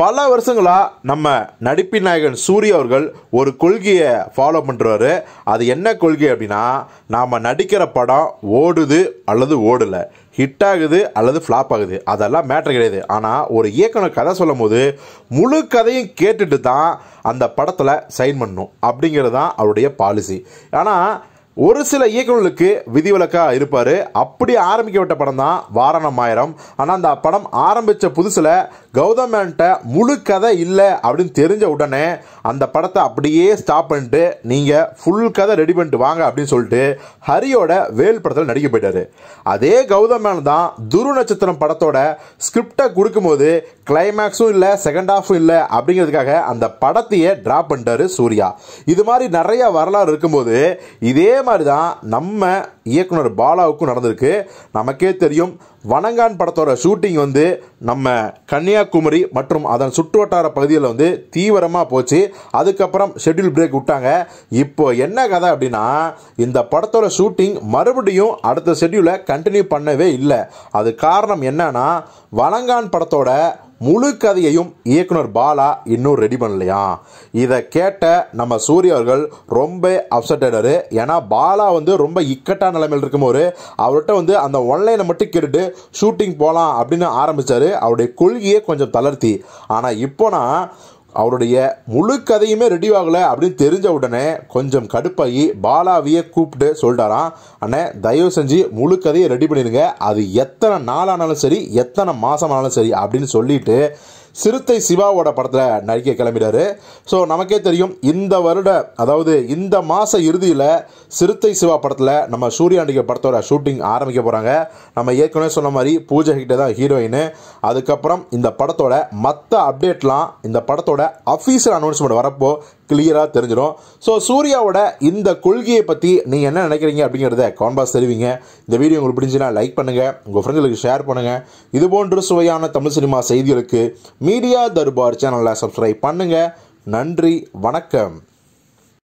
பல வருஷங்களாக நம்ம நடிப்பின் நாயகன் சூரிய அவர்கள் ஒரு கொள்கையை ஃபாலோ பண்ணுறாரு அது என்ன கொள்கை அப்படின்னா நாம் நடிக்கிற படம் ஓடுது அல்லது ஓடலை ஹிட் ஆகுது அல்லது ஃப்ளாப் ஆகுது அதெல்லாம் மேட்ரு கிடையாது ஆனால் ஒரு இயக்குனர் கதை சொல்லும் போது முழு கதையும் கேட்டுட்டு தான் அந்த படத்தில் சைன் பண்ணணும் அப்படிங்கிறது தான் அவருடைய பாலிசி ஆனால் ஒரு சில இயக்குநர்களுக்கு விதிவிலக்காக இருப்பார் அப்படி ஆரம்பிக்கப்பட்ட படம் தான் வாரணம் ஆயிரம் ஆனால் அந்த படம் ஆரம்பித்த புதுசில் கௌதமன்ட்ட முழு கதை இல்லை அப்படின்னு தெரிஞ்ச உடனே அந்த படத்தை அப்படியே ஸ்டாப் பண்ணிட்டு நீங்கள் ஃபுல் கதை ரெடி பண்ணிட்டு வாங்க அப்படின்னு சொல்லிட்டு ஹரியோட வேல் படத்தில் நடிக்க போயிட்டார் அதே கௌதமேன் தான் துரு நட்சத்திரம் படத்தோட ஸ்கிரிப்டை கொடுக்கும்போது கிளைமேக்ஸும் இல்லை செகண்ட் ஹாஃபும் இல்லை அப்படிங்கிறதுக்காக அந்த படத்தையே ட்ராப் பண்ணிட்டாரு சூர்யா இது மாதிரி நிறைய வரலாறு இருக்கும்போது இதே அதே மாதிரி தான் நம்ம இயக்குனர் பாலாவுக்கும் நடந்திருக்கு நமக்கே தெரியும் வனங்கான் படத்தோட ஷூட்டிங் வந்து நம்ம கன்னியாகுமரி மற்றும் அதன் சுற்றுவட்டார பகுதியில் வந்து தீவிரமாக போச்சு அதுக்கப்புறம் ஷெட்யூல் பிரேக் விட்டாங்க இப்போ என்ன கதை அப்படின்னா இந்த படத்தோட ஷூட்டிங் மறுபடியும் அடுத்த ஷெட்யூலை கண்டினியூ பண்ணவே இல்லை அது காரணம் என்னன்னா வனங்கான் படத்தோட முழு கதையையும் இயக்குனர் பாலா இன்னும் ரெடி பண்ணலையா இதை கேட்ட நம்ம சூரிய அவர்கள் ரொம்ப அப்செட்டடாரு ஏன்னா பாலா வந்து ரொம்ப இக்கட்டான நிலைமையில் இருக்கும்போது அவர்கிட்ட வந்து அந்த ஒன்லைனை மட்டும் கேட்டுட்டு ஷூட்டிங் போகலாம் அப்படின்னு ஆரம்பித்தார் அவருடைய கொள்கையை கொஞ்சம் தளர்த்தி ஆனால் இப்போனா அவருடைய முழு கதையுமே ரெடி ஆகலை அப்படின்னு தெரிஞ்ச உடனே கொஞ்சம் கடுப்பாகி பாலாவியை கூப்பிட்டு சொல்லிட்டாராம் அண்ணே தயவு செஞ்சு முழு கதையை ரெடி பண்ணிடுங்க அது எத்தனை நாளானாலும் சரி எத்தனை மாதமானாலும் சரி அப்படின்னு சொல்லிட்டு சிறுத்தை சிவாவோட படத்தில் நடிக்க கிளம்பிடாரு ஸோ நமக்கே தெரியும் இந்த வருட அதாவது இந்த மாத இறுதியில் சிறுத்தை சிவா படத்தில் நம்ம சூர்யாண்டிகை படத்தோட ஷூட்டிங் ஆரம்பிக்க போகிறாங்க நம்ம ஏற்கனவே சொன்ன மாதிரி பூஜை கிட்ட தான் ஹீரோயின் அதுக்கப்புறம் இந்த படத்தோட மற்ற அப்டேட்லாம் இந்த படத்தோட அஃபீஷியல் அனௌன்ஸ்மெண்ட் வரப்போ கிளியராக தெரிஞ்சிடும் ஸோ சூர்யாவோட இந்த கொள்கையை பற்றி நீங்கள் என்ன நினைக்கிறீங்க அப்படிங்கிறத கான்பாஸ் தெரிவிங்க இந்த வீடியோ உங்களுக்கு பிடிச்சுன்னா லைக் பண்ணுங்கள் உங்கள் ஃப்ரெண்ட்ஸுக்கு ஷேர் பண்ணுங்கள் இது போன்ற சுவையான தமிழ் சினிமா செய்திகளுக்கு மீடியா தர்பார் சேனலை சப்ஸ்கிரைப் பண்ணுங்கள் நன்றி வணக்கம்